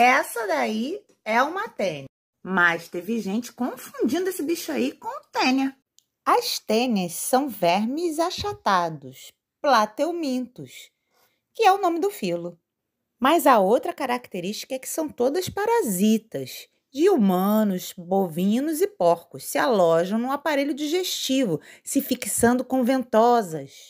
Essa daí é uma tênia. Mas teve gente confundindo esse bicho aí com tênia. As tênias são vermes achatados, plateumintos, que é o nome do filo. Mas a outra característica é que são todas parasitas de humanos, bovinos e porcos. Se alojam no aparelho digestivo, se fixando com ventosas.